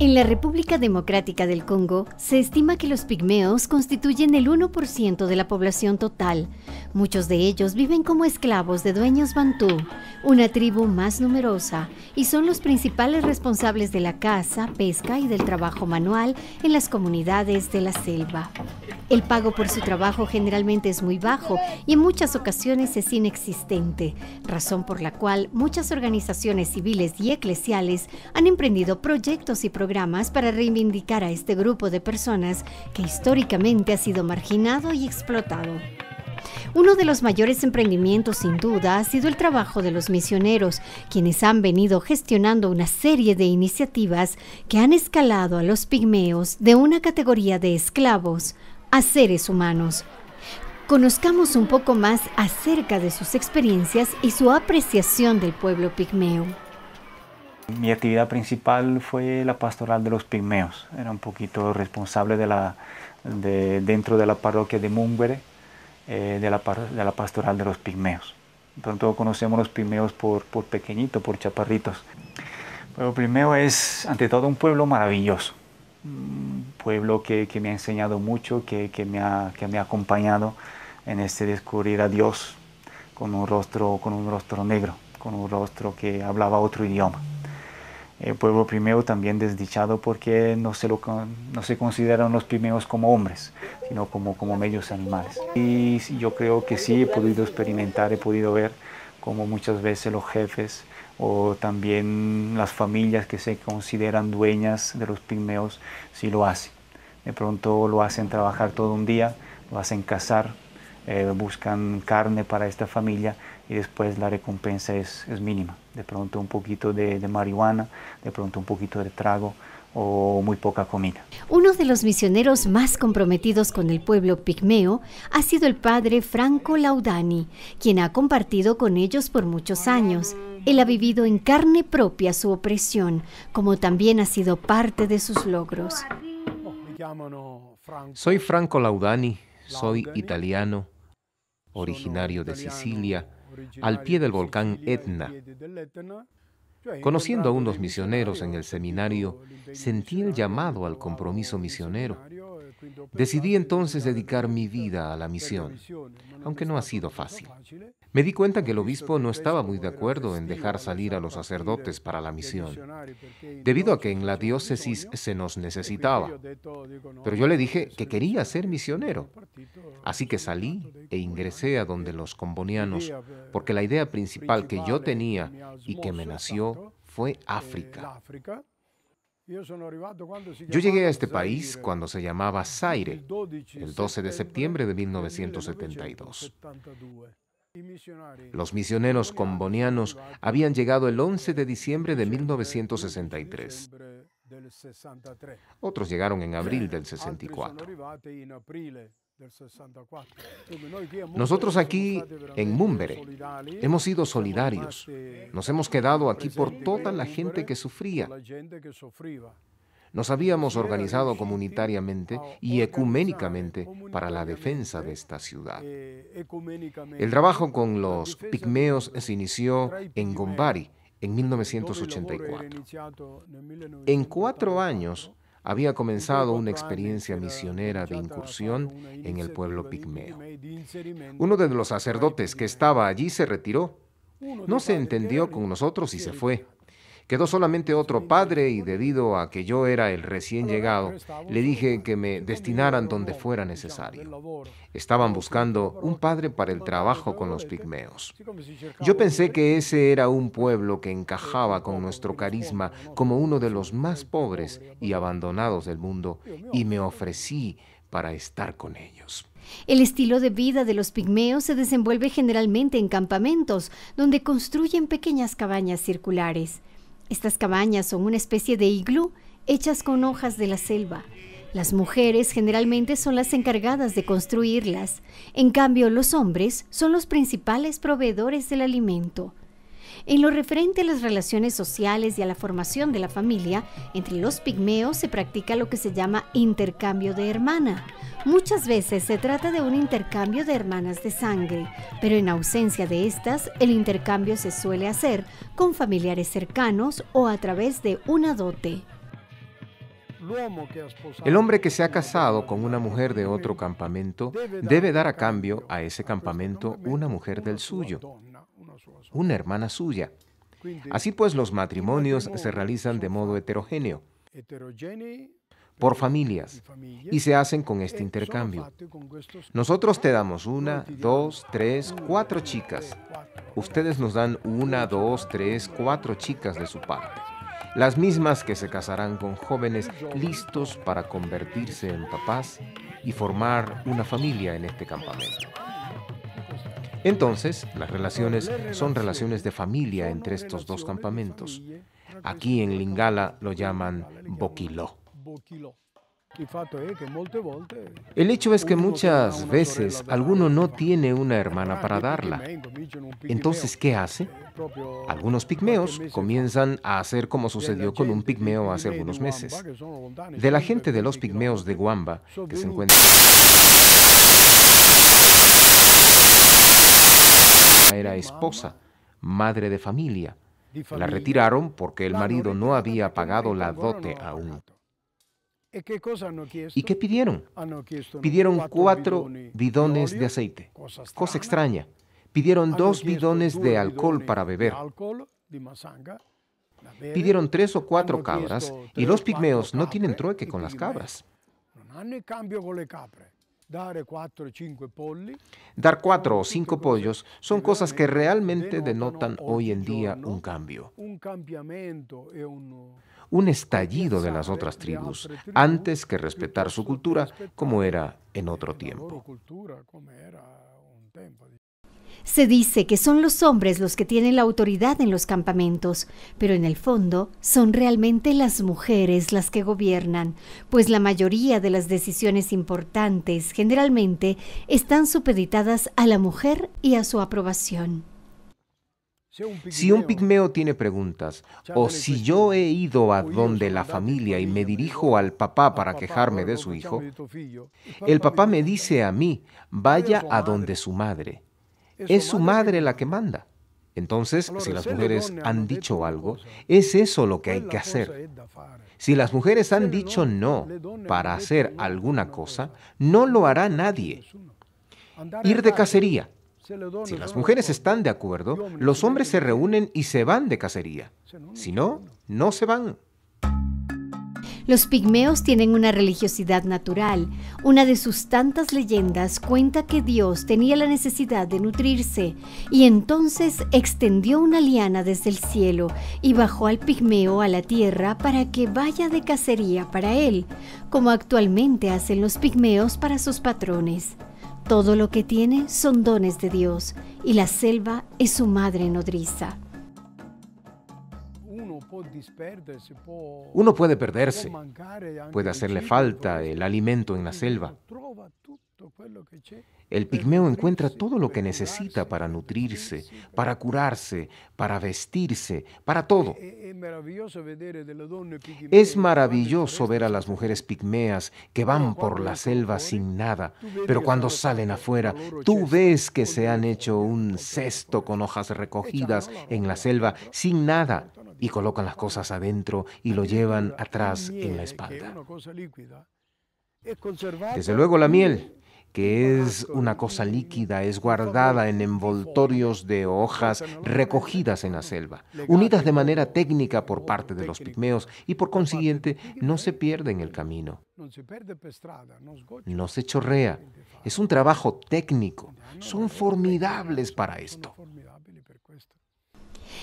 En la República Democrática del Congo se estima que los pigmeos constituyen el 1% de la población total, Muchos de ellos viven como esclavos de dueños bantú, una tribu más numerosa, y son los principales responsables de la caza, pesca y del trabajo manual en las comunidades de la selva. El pago por su trabajo generalmente es muy bajo y en muchas ocasiones es inexistente, razón por la cual muchas organizaciones civiles y eclesiales han emprendido proyectos y programas para reivindicar a este grupo de personas que históricamente ha sido marginado y explotado. Uno de los mayores emprendimientos sin duda ha sido el trabajo de los misioneros, quienes han venido gestionando una serie de iniciativas que han escalado a los pigmeos de una categoría de esclavos a seres humanos. Conozcamos un poco más acerca de sus experiencias y su apreciación del pueblo pigmeo. Mi actividad principal fue la pastoral de los pigmeos. Era un poquito responsable de la, dentro de la parroquia de Mungere eh, de, la, pastoral de los pigmeos. Entonces todos conocemos los pigmeos por, por pequeñitos, por chaparritos. Pero Pigmeo es ante todo un pueblo maravilloso, un pueblo que, me ha enseñado mucho, que, me ha, me ha acompañado en este descubrir a Dios con un rostro, con un rostro negro, con un rostro que hablaba otro idioma el eh, pueblo primero también desdichado porque no se, lo, no se consideran los primeos como hombres, sino como, como medios animales. Y yo creo que sí he podido experimentar, he podido ver como muchas veces los jefes o también las familias que se consideran dueñas de los pigmeos si lo hacen. De pronto lo hacen trabajar todo un día, lo hacen cazar, eh, buscan carne para esta familia y después la recompensa es, mínima. De pronto un poquito de marihuana, de pronto un poquito de trago o muy poca comida. Uno de los misioneros más comprometidos con el pueblo pigmeo ha sido el padre Franco Laudani, quien ha compartido con ellos por muchos años. Él ha vivido en carne propia su opresión, como también ha sido parte de sus logros. Soy Franco Laudani, soy italiano, originario de Sicilia, al pie del volcán Etna. Conociendo a unos misioneros en el seminario, sentí el llamado al compromiso misionero Decidí entonces dedicar mi vida a la misión, aunque no ha sido fácil. Me di cuenta que el obispo no estaba muy de acuerdo en dejar salir a los sacerdotes para la misión, debido a que en la diócesis se nos necesitaba. Pero yo le dije que quería ser misionero. Así que salí e ingresé a donde los combonianos, porque la idea principal que yo tenía y que me nació fue África. Yo llegué a este país cuando se llamaba Zaire, el 12 de septiembre de 1972. Los misioneros combonianos habían llegado el 11 de diciembre de 1963. Otros llegaron en abril del 64. Nosotros aquí en Múmbere hemos sido solidarios. Nos hemos quedado aquí por toda la gente que sufría. Nos habíamos organizado comunitariamente y ecuménicamente para la defensa de esta ciudad. Eh, el trabajo con los pigmeos se inició en Gombari en 1984. En cuatro años había comenzado una experiencia misionera de incursión en el pueblo pigmeo. Uno de los sacerdotes que estaba allí se retiró. No se entendió con nosotros y se fue. Quedó solamente otro padre y debido a que yo era el recién llegado, le dije que me destinaran donde fuera necesario. Estaban buscando un padre para el trabajo con los pigmeos. Yo pensé que ese era un pueblo que encajaba con nuestro carisma como uno de los más pobres y abandonados del mundo y me ofrecí para estar con ellos. El estilo de vida de los pigmeos se desenvuelve generalmente en campamentos, donde construyen pequeñas cabañas circulares. Estas cabañas son una especie de iglú hechas con hojas de la selva. Las mujeres generalmente son las encargadas de construirlas. En cambio, los hombres son los principales proveedores del alimento. En lo referente a las relaciones sociales y a la formación de la familia, entre los pigmeos se practica lo que se llama intercambio de hermana. Muchas veces se trata de un intercambio de hermanas de sangre, pero en ausencia de estas, el intercambio se suele hacer con familiares cercanos o a través de una dote. El hombre que se ha casado con una mujer de otro campamento debe dar a cambio a ese campamento una mujer del suyo una hermana suya. Así pues, los matrimonios se realizan de modo heterogéneo, por familias, y se hacen con eh, este intercambio. Nosotros te damos una, dos, tres, cuatro chicas. Ustedes nos dan una, dos, tres, cuatro chicas de su parte. Las mismas que se casarán con jóvenes listos para convertirse en papás y formar una familia en este campamento. Entonces, las relaciones son relaciones de familia entre estos dos campamentos. Aquí en Lingala lo llaman boquiló. El hecho es que muchas veces alguno no tiene una hermana para darla. Entonces, ¿qué hace? Algunos pigmeos comienzan a hacer como sucedió con un pigmeo hace algunos meses. De la gente de los pigmeos de Guamba, que se encuentra era esposa, madre de familia. La retiraron porque el marido no había pagado la dote aún. ¿Y qué pidieron? Ah, pidieron cuatro bidones de aceite. Cosa extraña. Pidieron ah, dos bidones de alcohol para beber. Pidieron tres o ah, cuatro cabras y los pigmeos no tienen trueque con las cabras. Dar cuatro o cinco pollos son cosas que realmente denotan hoy en día un cambio, e un estallido de las otras tribus, antes que respetar su cultura como era en otro tiempo. Se dice que son los hombres los que tienen la autoridad en los campamentos, pero en el fondo son realmente las mujeres las que gobiernan, pues la mayoría de las decisiones importantes generalmente están supeditadas a la mujer y a su aprobación. Si un pigmeo tiene preguntas, o si yo he ido a donde la familia y me dirijo al papá para quejarme de su hijo, el papá me dice a mí, vaya a donde su madre. Es su madre la que manda. Entonces, si las mujeres han dicho algo, es eso lo que pues hay que hacer. Si las mujeres han dicho no para hacer alguna cosa, no lo hará nadie. Ir de cacería. Si las mujeres están de acuerdo, los hombres se reúnen y se van de cacería. Si no, no se van. Los pigmeos tienen una religiosidad natural. Una de sus tantas leyendas cuenta que Dios tenía la necesidad de nutrirse y entonces extendió una liana desde el cielo y bajó al pigmeo a la tierra para que vaya de cacería para él, como actualmente hacen los pigmeos para sus patrones. Todo lo que tiene son dones de Dios y la selva es su madre nodriza. Uno puede perderse, puede hacerle falta el alimento en la selva. El pigmeo encuentra todo lo que necesita para nutrirse, para curarse, para vestirse, para todo. Eh, eh, es maravilloso ver a las mujeres pigmeas que van por la selva sin nada, pero cuando salen afuera, tú ves que se han hecho un cesto con hojas recogidas en la selva sin nada y colocan las cosas adentro y lo llevan atrás en la espalda. Desde luego la miel que es una cosa líquida, es guardada en envoltorios de hojas recogidas en la selva, unidas de manera técnica por parte de los pigmeos y por consiguiente no se pierde en el camino, no se chorrea. Es un trabajo técnico. Son formidables para esto.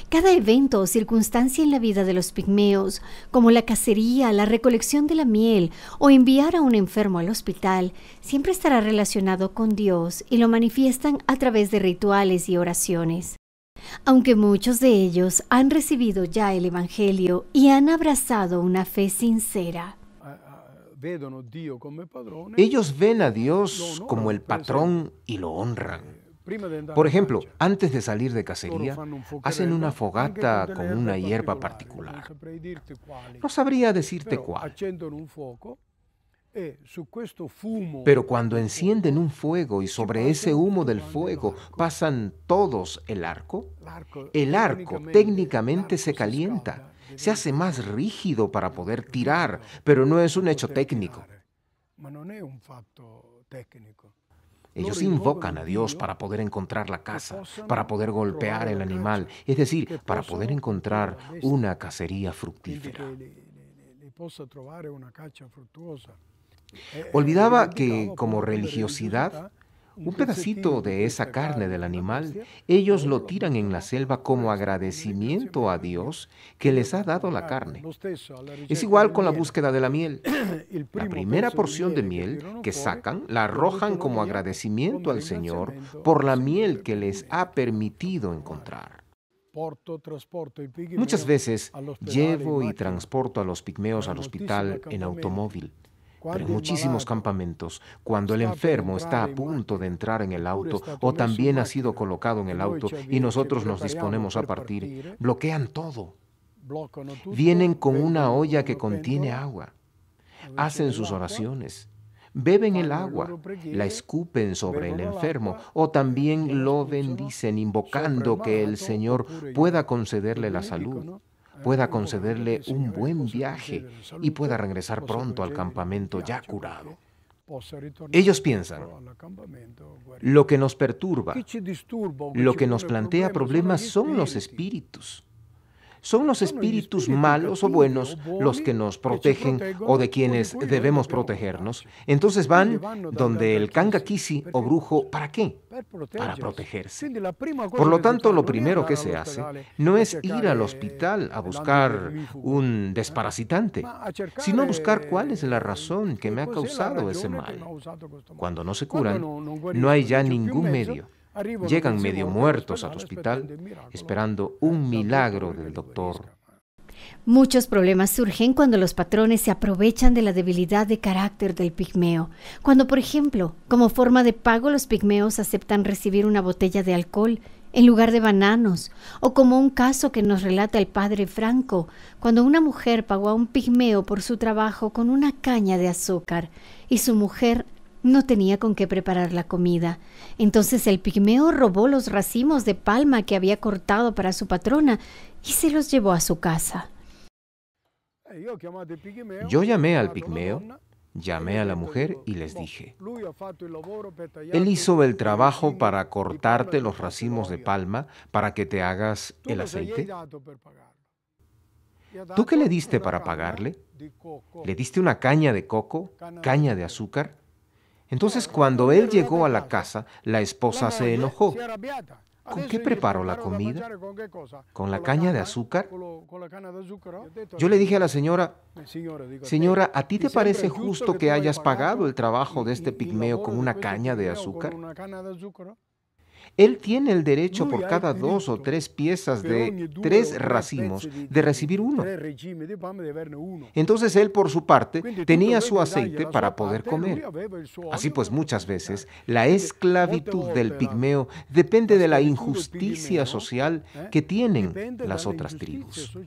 Cada evento o circunstancia en la vida de los pigmeos, como la cacería, la recolección de la miel o enviar a un enfermo al hospital, siempre estará relacionado con Dios y lo manifiestan a través de rituales y oraciones. Aunque muchos de ellos han recibido ya el Evangelio y han abrazado una fe sincera. Ah, ah, ¿eh? Ellos ven a Dios como el patrón y lo honran. Por ejemplo, antes de salir de cacería, hacen una fogata con una hierba particular. No sabría decirte cuál. Eh, pero cuando encienden un fuego y sobre ese humo del fuego pasan todos el arco, el arco técnicamente se calienta, se hace más rígido para poder tirar, pero no es un hecho técnico. Ellos invocan a Dios para poder encontrar la casa, para poder golpear el animal, es decir, para poder encontrar una cacería fructífera. Eh, Olvidaba eh, que como religiosidad, un pedacito de esa carne del animal, ellos lo tiran en la selva como agradecimiento a Dios que les ha dado la carne. Es igual con la búsqueda de la miel. La primera porción de miel que sacan la arrojan como agradecimiento al Señor por la miel que les ha permitido encontrar. Muchas veces llevo y transporto a los pigmeos al hospital en automóvil pero en muchísimos campamentos, cuando el enfermo está a punto de entrar en el auto o también ha sido colocado en el auto y nosotros nos disponemos a partir, bloquean todo. Vienen con una olla que contiene agua, hacen sus oraciones, beben el agua, la escupen sobre el enfermo o también lo bendicen invocando que el Señor pueda concederle la salud pueda concederle un buen viaje y pueda regresar pronto al campamento ya curado. Ellos piensan, lo que nos perturba, lo que nos plantea problemas son los espíritus son los espíritus malos o buenos los que nos protegen o de quienes debemos protegernos. Entonces van donde el kangakisi o brujo, ¿para qué? Para protegerse. Por lo tanto, lo primero que se hace no es ir al hospital a buscar un ¿eh? desparasitante, sino buscar cuál es la razón que me ha causado ese este mal. Cuando no se curan, no hay ya ningún medio. Llegan medio muertos al hospital esperando un milagro del doctor. Muchos problemas surgen cuando los patrones se aprovechan de la debilidad de carácter del pigmeo. Cuando, por ejemplo, como forma de pago los pigmeos aceptan recibir una botella de alcohol en lugar de bananos, o como un caso que nos relata el padre Franco, cuando una mujer pagó a un pigmeo por su trabajo con una caña de azúcar y su mujer no tenía con qué preparar la comida. Entonces el pigmeo robó los racimos de palma que había cortado para su patrona y se los llevó a su casa. Yo llamé al ah, pigmeo, llamé a la mujer y les dije, él hizo el trabajo para cortarte los racimos de palma para que te hagas el aceite. ¿Tú qué le diste para pagarle? ¿Le diste una caña de coco, caña de azúcar? Entonces cuando él llegó a la casa, la esposa se enojó. ¿Con qué preparó la comida? ¿Con la caña de azúcar? Yo le dije a la señora, señora, ¿a ti te parece justo que hayas pagado el trabajo de este pigmeo con una caña de azúcar? Él tiene el derecho por cada dos o tres piezas de tres racimos de recibir uno. Entonces él por su parte tenía su aceite para poder comer. Así pues muchas veces la esclavitud del pigmeo ¿Eh? depende de la injusticia social que tienen las otras tribus.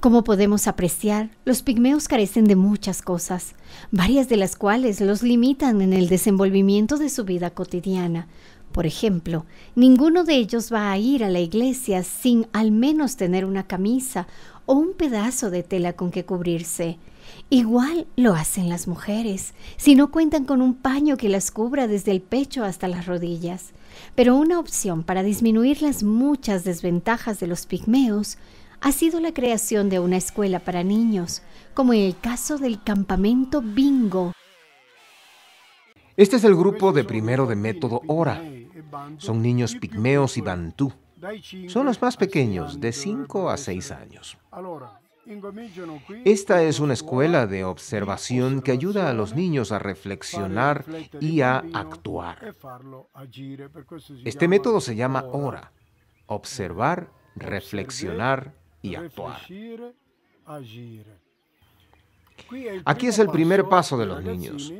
Como podemos apreciar, los pigmeos carecen de muchas cosas, varias de las cuales los limitan en el desenvolvimiento de su vida cotidiana por ejemplo, ninguno de ellos va a ir a la iglesia sin al menos tener una camisa o un pedazo de tela con que cubrirse. Igual lo hacen las mujeres, si no cuentan con un paño que las cubra desde el pecho hasta las rodillas. Pero una opción para disminuir las muchas desventajas de los pigmeos ha sido la creación de una escuela para niños, como en el caso del campamento Bingo. Este es el grupo de primero de método Hora, son niños pigmeos y bantú. Son los más pequeños, de 5 a 6 años. Esta es una escuela de observación que ayuda a los niños a reflexionar y a actuar. Este método se llama hora. observar, reflexionar y actuar. Aquí es el primer paso de los niños.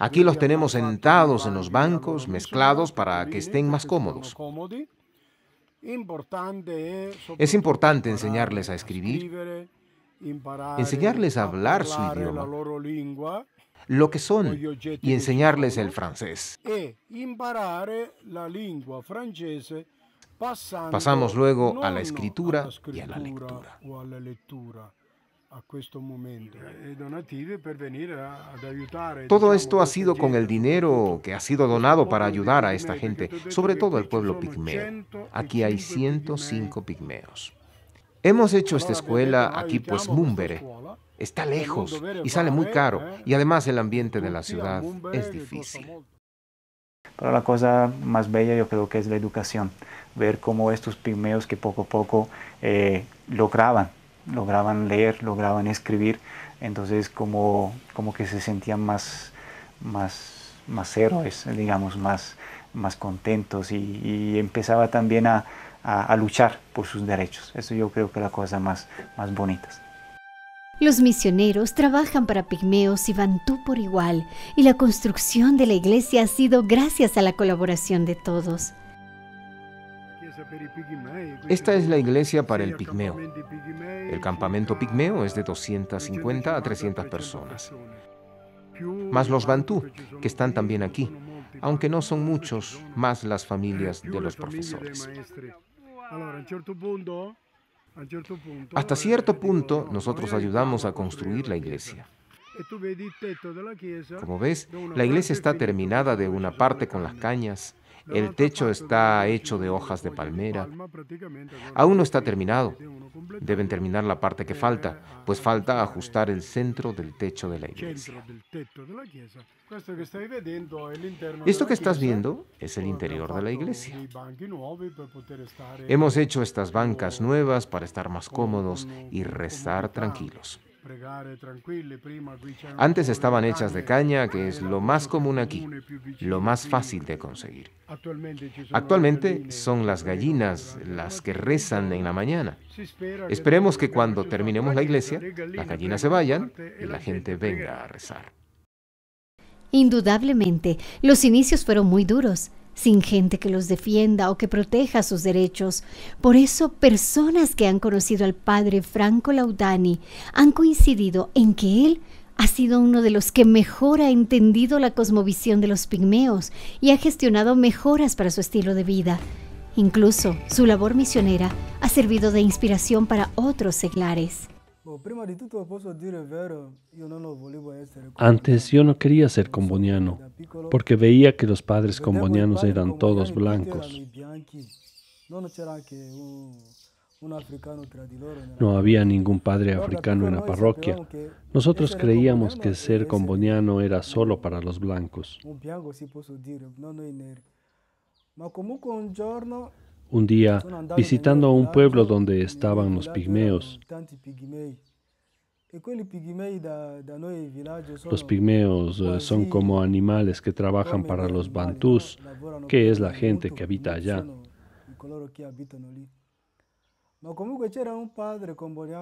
Aquí los tenemos sentados en los bancos, mezclados para que estén más cómodos. Eh, es importante enseñarles a escribir, enseñarles a hablar su idioma, lo que son, y enseñarles el francés. E Pasamos luego a la escritura y a la lectura. Eh, eh, todo esto ha sido con el dinero que ha sido donado para ayudar a esta gente, sobre todo el pueblo pigmeo. E aquí hay 105 pigmeos. Hemos hecho esta escuela aquí pues Mumbere. Está lejos e y sale muy caro eh, y además el ambiente de la ciudad es difícil. Pero la cosa más bella yo creo que es la educación, ver cómo estos pigmeos que poco a poco lograban lograban leer, lograban escribir, entonces como, como que se sentían más, más, más héroes, digamos, más, más contentos y, empezaba también a, a, luchar por sus derechos. Eso yo creo que es la cosa más, más bonita. Los misioneros trabajan para pigmeos y bantú por igual, y la construcción de la iglesia ha sido gracias a la colaboración de todos. Esta es la iglesia para el pigmeo. El campamento pigmeo es de 250 a 300 personas. Más los bantú, que están también aquí, aunque no son muchos, más las familias de los profesores. Hasta cierto punto nosotros ayudamos a construir la iglesia. Como ves, la iglesia está terminada de una parte con las cañas, el techo está hecho de hojas de palmera. Aún no está terminado. Deben terminar la parte que falta, pues falta ajustar el centro del techo de la iglesia. Esto que estás viendo es el interior de la iglesia. Hemos hecho estas bancas nuevas para estar más cómodos y rezar tranquilos. Antes estaban hechas de caña, que es lo más común aquí, lo más fácil de conseguir. Actualmente son las gallinas las que rezan en la mañana. Esperemos que cuando terminemos la iglesia, las gallinas se vayan e y la gente venga a rezar. Indudablemente, los inicios fueron muy duros sin gente que los defienda o que proteja sus derechos. Por eso, personas que han conocido al padre Franco Laudani han coincidido en que él ha sido uno de los que mejor ha entendido la cosmovisión de los pigmeos y ha gestionado mejoras para su estilo de vida. Incluso su labor misionera ha servido de inspiración para otros seglares. Antes yo no quería ser comboniano porque veía que los padres combonianos eran todos blancos. No había ningún padre africano en la parroquia. Nosotros creíamos que ser comboniano era solo para los blancos un día visitando un pueblo donde estaban los pigmeos. Los eh, pigmeos son como animales que trabajan para los bantús, que es la gente que habita allá.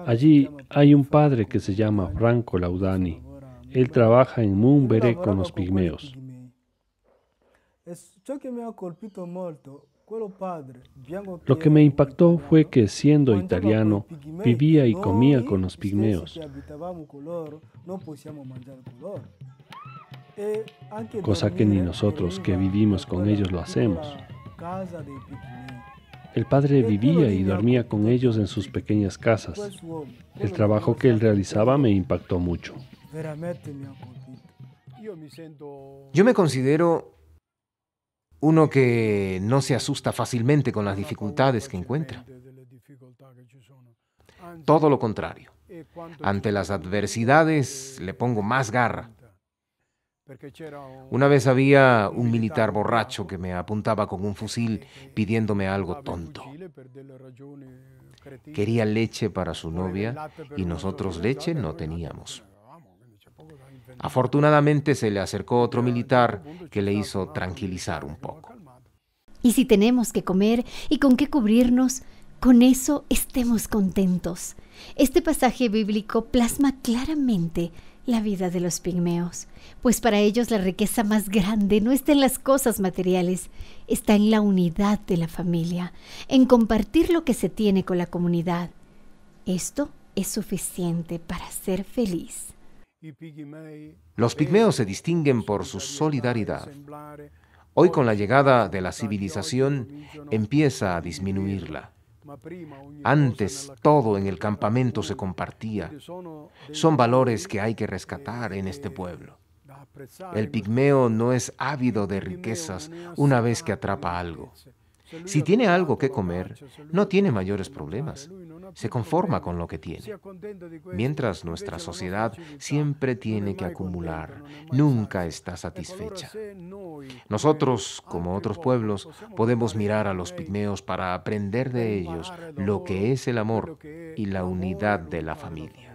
Allí hay un padre que se llama Franco Laudani. Él trabaja en Mumbere con los pigmeos. Lo que me impactó fue que siendo italiano vivía y comía con los pigmeos, eh, cosa que ni nosotros que vivimos con ellos lo hacemos. El padre vivía y dormía con ellos en sus pequeñas casas. El trabajo que él realizaba me impactó mucho. Yo me considero uno que no se asusta fácilmente con las dificultades que encuentra. Todo lo contrario. Ante las adversidades le pongo más garra. Una vez había un militar borracho que me apuntaba con un fusil eh, eh, pidiéndome algo tonto. Quería leche para su novia y nosotros leche no teníamos. Afortunadamente se le acercó otro militar que le hizo tranquilizar un poco. Y si tenemos que comer y con qué cubrirnos, con eso estemos contentos. Este pasaje bíblico plasma claramente la vida de los pigmeos, pues para ellos la riqueza más grande no está en las cosas materiales, está en la unidad de la familia, en compartir lo que se tiene con la comunidad. Esto es suficiente para ser feliz. Los e pigmeos se distinguen por su solidaridad. Hoy con la llegada de la civilización empieza a disminuirla. Antes todo en el campamento se compartía. Son valores que hay que rescatar en este pueblo. El pigmeo no es ávido de riquezas una vez que atrapa algo. Si tiene algo que comer, no tiene mayores problemas. Se conforma con lo que tiene. Mientras nuestra sociedad siempre tiene que acumular, nunca está satisfecha. Nosotros, como otros pueblos, podemos mirar a los pigmeos para aprender de ellos lo que es el amor y la unidad de la familia.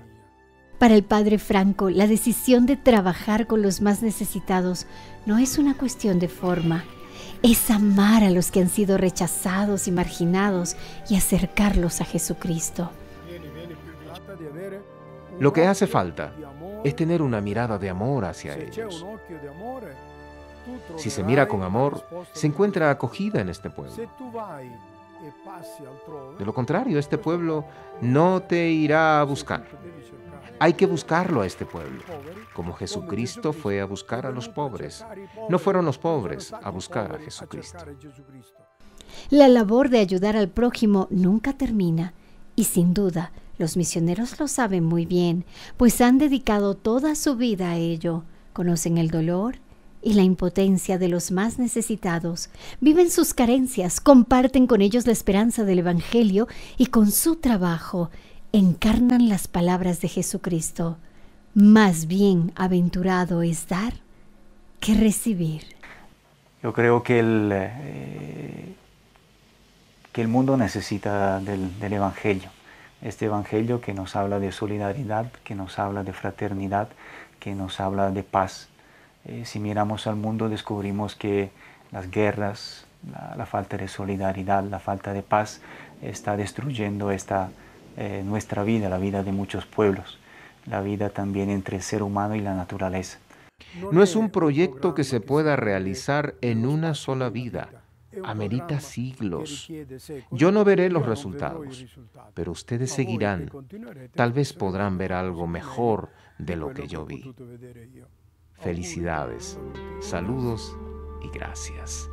Para el padre Franco, la decisión de trabajar con los más necesitados no es una cuestión de forma, es amar a los que han sido rechazados y marginados y acercarlos a Jesucristo. Lo que hace falta es tener una mirada de amor hacia ellos. Si se mira con amor, se encuentra acogida en este pueblo. De lo contrario, este pueblo no te irá a buscar. Hay que buscarlo a este pueblo, como Jesucristo fue a buscar a los pobres. No fueron los pobres a buscar a Jesucristo. La labor de ayudar al prójimo nunca termina y sin duda los misioneros lo saben muy bien, pues han dedicado toda su vida a ello. Conocen el dolor, y la impotencia de los más necesitados, viven sus carencias, comparten con ellos la esperanza del Evangelio y con su trabajo encarnan las palabras de Jesucristo. Más bien aventurado es dar que recibir. Yo creo que el, eh, que el mundo necesita del, del Evangelio. Este Evangelio que nos habla de solidaridad, que nos habla de fraternidad, que nos habla de paz eh, si miramos al mundo descubrimos que las guerras, la, falta de solidaridad, la falta de paz está destruyendo esta, eh, nuestra vida, la vida de muchos pueblos, la vida también entre el ser humano y la naturaleza. No es un proyecto que se pueda realizar en una sola vida. Amerita siglos. Yo no veré los resultados, pero ustedes seguirán. Tal vez podrán ver algo mejor de lo que yo vi. Felicidades, saludos y gracias.